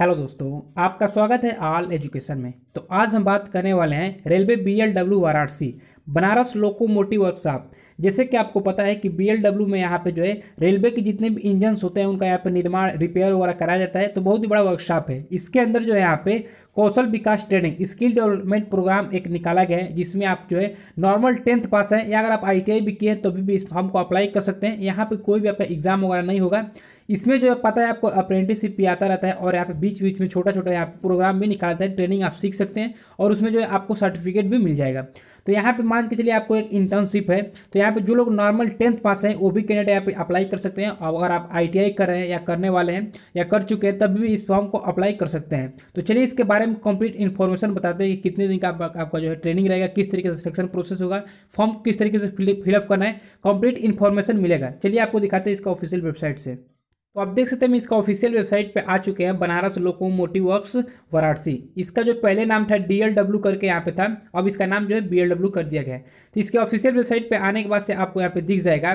hello दोस्तों आपका स्वागत है आल एजुकेशन में तो आज हम बात करने वाले हैं railway W Varanasi Banaras locomotive workshop जैसे कि आपको पता है कि डब्ल्यू में यहाँ पे जो है रेलवे के जितने भी इंजन्स होते हैं उनका यहाँ पे निर्माण रिपेयर वगैरह कराया जाता है तो बहुत ही बड़ा वर्कशॉप है इसके अंदर जो है यहाँ पे कौशल विकास ट्रेनिंग स्किल डेवलपमेंट प्रोग्राम एक निकाला गया है जिसमें आप जो है नॉर्मल टेंथ पास हैं या अगर आप आई भी किए हैं तो भी, भी इस फॉर्म को अप्लाई कर सकते हैं यहाँ पर कोई भी आपका एग्जाम वगैरह नहीं होगा इसमें जो पता है आपको अप्रेंटिसशिप भी आता रहता है और यहाँ पे बीच बीच में छोटा छोटा यहाँ पे प्रोग्राम भी निकालता है ट्रेनिंग आप सीख सकते हैं और उसमें जो है आपको सर्टिफिकेट भी मिल जाएगा तो यहाँ पे मान के चलिए आपको एक इंटर्नशिप है तो यहाँ पे जो लोग नॉर्मल टेंथ पास हैं वो भी कैंडिडेट यहाँ पे अप्लाई कर सकते हैं और अगर आप आईटीआई कर रहे हैं या करने वाले हैं या कर चुके हैं तब भी इस फॉर्म को अप्लाई कर सकते हैं तो चलिए इसके बारे में कंप्लीट इन्फॉर्मेशन बताते हैं कि कितने दिन का आप, आपका जो है ट्रेनिंग रहेगा किस तरीके से सिलेक्शन प्रोसेस होगा फॉर्म किस तरीके से फिलअप करना है कंप्लीट इन्फॉर्मेशन मिलेगा चलिए आपको दिखाते हैं इसका ऑफिशियल वेबसाइट से तो आप देख सकते हैं हम इसका ऑफिशियल वेबसाइट पे आ चुके हैं Banaras locomotive work Varanasi इसका जो पहले नाम था डी करके यहाँ पे था अब इसका नाम जो है बी कर दिया गया है तो इसके ऑफिशियल वेबसाइट पे आने के बाद से आपको यहाँ पे दिख जाएगा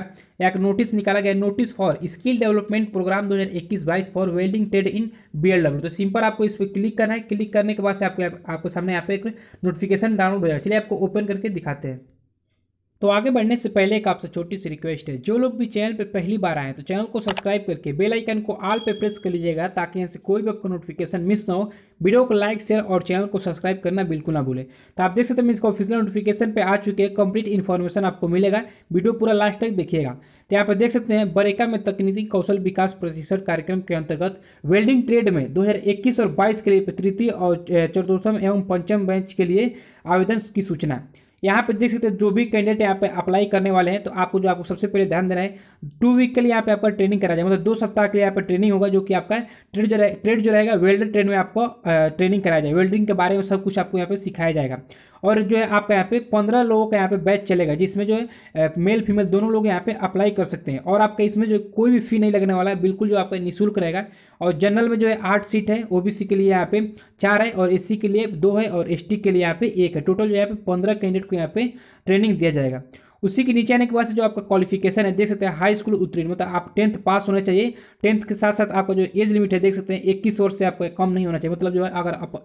एक नोटिस निकाला गया notice for skill development programme दो हज़ार फॉर वेल्डिंग ट्रेड इन बी तो सिंपल आपको इस पर क्लिक करना है क्लिक करने के बाद से आपको आपको सामने यहाँ पे एक नोटिफिकेशन डाउनलोड हो जाएगा चलिए आपको ओपन करके दिखाते हैं तो आगे बढ़ने से पहले एक आपसे छोटी सी रिक्वेस्ट है जो लोग भी चैनल पर पहली बार आए तो चैनल को सब्सक्राइब करके बेल आइकन को ऑल पे प्रेस कर लीजिएगा ताकि यहाँ से कोई भी आपको नोटिफिकेशन मिस ना हो वीडियो को लाइक शेयर और चैनल को सब्सक्राइब करना बिल्कुल ना भूलें तो आप देख सकते हैं इसका ऑफिशियल नोटिफिकेशन पर आ चुके हैं कंप्लीट इन्फॉर्मेशन आपको मिलेगा वीडियो पूरा लास्ट तक देखिएगा तो यहाँ पर देख सकते हैं बरेका में तकनीकी कौशल विकास प्रशिक्षण कार्यक्रम के अंतर्गत वेल्डिंग ट्रेड में दो और बाईस के लिए तृतीय और चतुर्थम एवं पंचम बैच के लिए आवेदन की सूचना यहाँ पे देख सकते हैं जो भी कैंडिडेट यहाँ पे अप्लाई करने वाले हैं तो आपको जो आपको सबसे पहले ध्यान देना है टू वीक के लिए यहाँ पे आपका ट्रेनिंग करा जाएगा मतलब दो सप्ताह के लिए यहाँ पे ट्रेनिंग होगा जो कि आपका ट्रेड जो रहेगा ट्रेड जो रहेगा वेल्डर ट्रेन में आपको ट्रेनिंग कराया जाएगा वेल्डिंग के बारे में सब कुछ आपको यहाँ पे सिखाया जाएगा और जो है आपका यहाँ पे पंद्रह लोगों का यहाँ पे बैच चलेगा जिसमें जो है मेल फीमेल दोनों लोग यहाँ पे अप्लाई कर सकते हैं और आपका इसमें जो कोई भी फी नहीं लगने वाला है बिल्कुल जो आपका निःशुल्क रहेगा और जनरल में जो है आठ सीट है ओबीसी के लिए यहाँ पे चार है और एससी के लिए दो है और एसटी के लिए यहाँ पे एक है टोटल जो यहाँ पे पंद्रह कैंडिडेट को यहाँ पे ट्रेनिंग दिया जाएगा उसी के नीचे आने के बाद से जो आपका क्वालिफिकेशन है देख सकते हैं हाई स्कूल उत्तीर्ण मतलब आप टेंथ पास होना चाहिए टेंथ के साथ साथ आपका जो एज लिमिट है देख सकते हैं इक्कीस वर्ष से आपका कम नहीं होना चाहिए मतलब जो है अगर आप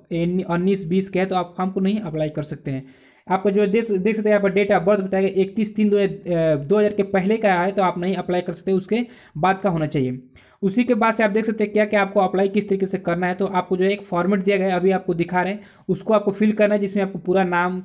उन्नीस बीस के हैं तो आप काम को नहीं अप्लाई कर सकते हैं आपको जो देख देख सकते हैं यहाँ पर डेट ऑफ बर्थ बताया गया इकतीस तीन दो हज़ार के पहले का है तो आप नहीं अप्लाई कर सकते उसके बाद का होना चाहिए उसी के बाद से आप देख सकते हैं क्या क्या आपको अप्लाई किस तरीके से करना है तो आपको जो एक फॉर्मेट दिया गया है अभी आपको दिखा रहे हैं उसको आपको फिल करना है जिसमें आपको पूरा नाम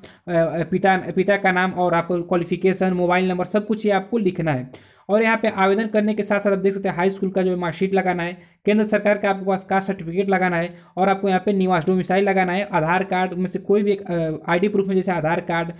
पिता पिता का नाम और आपको क्वालिफिकेशन मोबाइल नंबर सब कुछ ये आपको लिखना है और यहाँ पे आवेदन करने के साथ साथ आप देख सकते हैं हाई स्कूल का जो मार्कशीट लगाना है केंद्र सरकार का आपके पास कास्ट सर्टिफिकेट लगाना है और आपको यहाँ पे निवास डोमिसाइल लगाना है आधार कार्ड में से कोई भी एक आईडी प्रूफ में जैसे Aadhaar card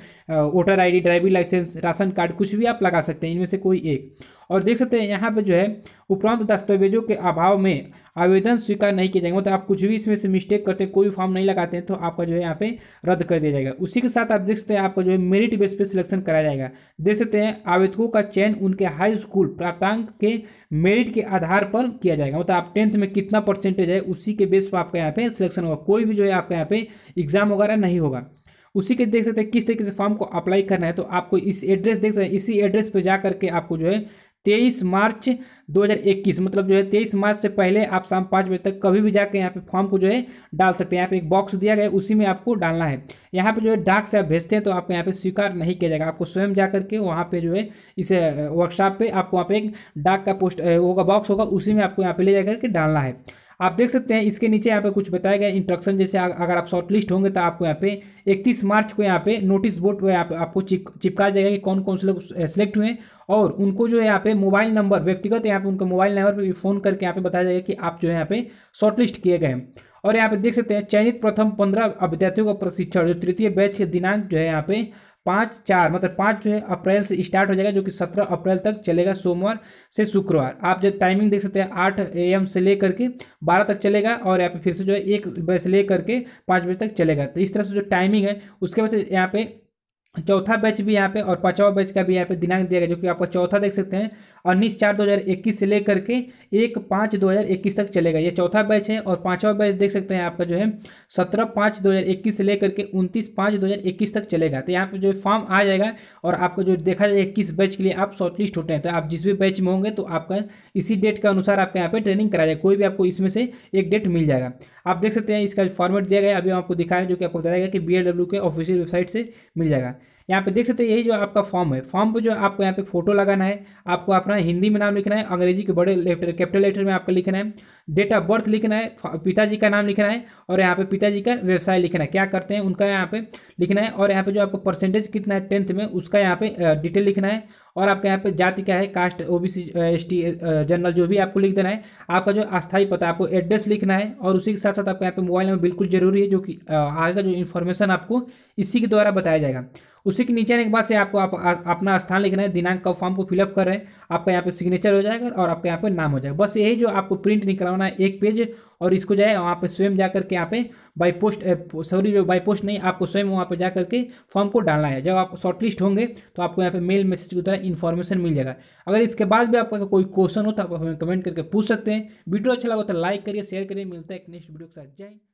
voter ID driving licence ration card कुछ भी आप लगा सकते हैं इनमें से कोई एक और देख सकते हैं यहाँ पे जो है उपरांत दस्तावेजों के अभाव में आवेदन स्वीकार नहीं किया जाएगा मतलब आप कुछ भी इसमें से मिस्टेक करते हैं कोई फॉर्म नहीं लगाते हैं तो आपका जो है यहाँ पे रद्द कर दिया जाएगा उसी के साथ आप देख सकते हैं आपका जो है मेरिट बेस पे सिलेक्शन कराया जाएगा देख सकते हैं आवेदकों का चयन उनके हाई स्कूल प्राप्तांक के मेरिट के आधार पर किया जाएगा मतलब आप टेंथ में कितना परसेंटेज है उसी के बेस पर आपका यहाँ पे सिलेक्शन होगा कोई भी जो है आपका यहाँ पे एग्जाम वगैरह नहीं होगा उसी के देख सकते हैं किस तरीके से फॉर्म को अप्लाई करना है तो आपको इस एड्रेस देख सकते हैं इसी एड्रेस पर जा करके आपको जो है तेईस मार्च 2021 मतलब जो है तेईस मार्च से पहले आप शाम पाँच बजे तक कभी भी जाकर यहाँ पे फॉर्म को जो है डाल सकते हैं यहाँ पे एक बॉक्स दिया गया है उसी में आपको डालना है यहाँ पे जो है डाक से आप भेजते हैं तो आपको यहाँ पे स्वीकार नहीं किया जाएगा आपको स्वयं जा करके वहाँ पे जो है इस वर्कशॉप पे आपको वहाँ पे एक डाक का पोस्ट होगा बॉक्स होगा उसी में आपको यहाँ पे ले जा करके डालना है आप देख सकते हैं इसके नीचे यहाँ पे कुछ बताया गया इंस्ट्रक्शन जैसे अगर आप शॉर्टलिस्ट होंगे तो आपको यहाँ पे 31 मार्च को यहाँ पे नोटिस बोर्ड यहाँ पे आपको चिपका जाएगा कि कौन कौन से लोग सेलेक्ट हुए और उनको जो है यहाँ पे मोबाइल नंबर व्यक्तिगत यहाँ पे उनके मोबाइल नंबर पर फ़ोन करके यहाँ पे बताया जाएगा कि आप जो है यहाँ पे शॉर्टलिस्ट किए गए और यहाँ पे देख सकते हैं चयनित प्रथम पंद्रह अभ्यर्थियों का प्रशिक्षण जो तृतीय बैच के दिनांक जो है यहाँ पे पाँच चार मतलब पाँच जो है अप्रैल से स्टार्ट हो जाएगा जो कि सत्रह अप्रैल तक चलेगा सोमवार से शुक्रवार आप जो टाइमिंग देख सकते हैं आठ ए एम से ले करके बारह तक चलेगा और यहाँ पे फिर से जो है एक बजे से ले करके पाँच बजे तक चलेगा तो इस तरह से जो टाइमिंग है उसके वजह से यहाँ पे चौथा बैच भी यहाँ पे और पांचवा बैच का भी यहाँ पे दिनांक दिया गया जो कि आपका चौथा देख सकते हैं उन्नीस चार 2021 से लेकर के एक पाँच 2021 तक चलेगा ये चौथा बैच है और पांचवा बैच देख सकते हैं आपका जो है सत्रह पाँच 2021 से लेकर के उनतीस पाँच 2021 तक चलेगा तो यहाँ पे जो फॉर्म आ जाएगा और आपको जो देखा जाए किस बैच के लिए आप शॉर्टलिस्ट होते हैं तो आप जिस भी बैच में होंगे तो आपका इसी डेट के अनुसार आपका यहाँ पर ट्रेनिंग कराया जाएगा कोई भी आपको इसमें से एक डेट मिल जाएगा आप देख सकते हैं इसका फॉर्मेट दिया गया अभी हम आपको दिखा रहे हैं जो कि आपको बताया गया कि बी के ऑफिशियल वेबसाइट से मिल जाएगा यहाँ पे देख सकते हैं यही जो आपका फॉर्म है फॉर्म पर जो आपको यहाँ पे फोटो लगाना है आपको अपना हिंदी में नाम लिखना है अंग्रेजी के बड़े लेटर कैपिटल लेटर में आपको लिखना है डेट ऑफ बर्थ लिखना है पिताजी का नाम लिखना है और यहाँ पे पिताजी का व्यवसाय लिखना है क्या करते हैं उनका यहाँ पे लिखना है और यहाँ पे जो आपको परसेंटेज कितना है टेंथ में उसका यहाँ पे डिटेल लिखना है और आपका यहाँ पे जाति क्या है कास्ट ओबीसी एसटी जनरल जो भी आपको लिख देना है आपका जो अस्थायी पता आपको एड्रेस लिखना है और उसी के साथ साथ आपका यहाँ पे मोबाइल नंबर बिल्कुल जरूरी है जो कि आगे का जो इन्फॉर्मेशन आपको इसी के द्वारा बताया जाएगा उसी के नीचे आने के बाद से आपको आप, अपना स्थान लिखना है दिनांक का फॉर्म को फिलअप कर रहे हैं आपका यहाँ पे सिग्नेचर हो जाएगा और आपका यहाँ पे नाम हो जाएगा बस यही जो आपको प्रिंट निकलवाना है एक पेज और इसको जाए वहाँ पे स्वयं जा करके यहाँ पे बाई पोस्ट सॉरी जो बाई पोस्ट नहीं आपको स्वयं वहाँ पे जा करके फॉर्म को डालना है जब आप शॉर्टलिस्ट होंगे तो आपको यहाँ पे मेल मैसेज की तरह इन्फॉर्मेशन मिल जाएगा अगर इसके बाद भी आपका कोई क्वेश्चन हो तो आप हमें कमेंट करके पूछ सकते हैं वीडियो अच्छा लगा तो लाइक करिए शेयर करिए मिलता है नेक्स्ट वीडियो के साथ जाए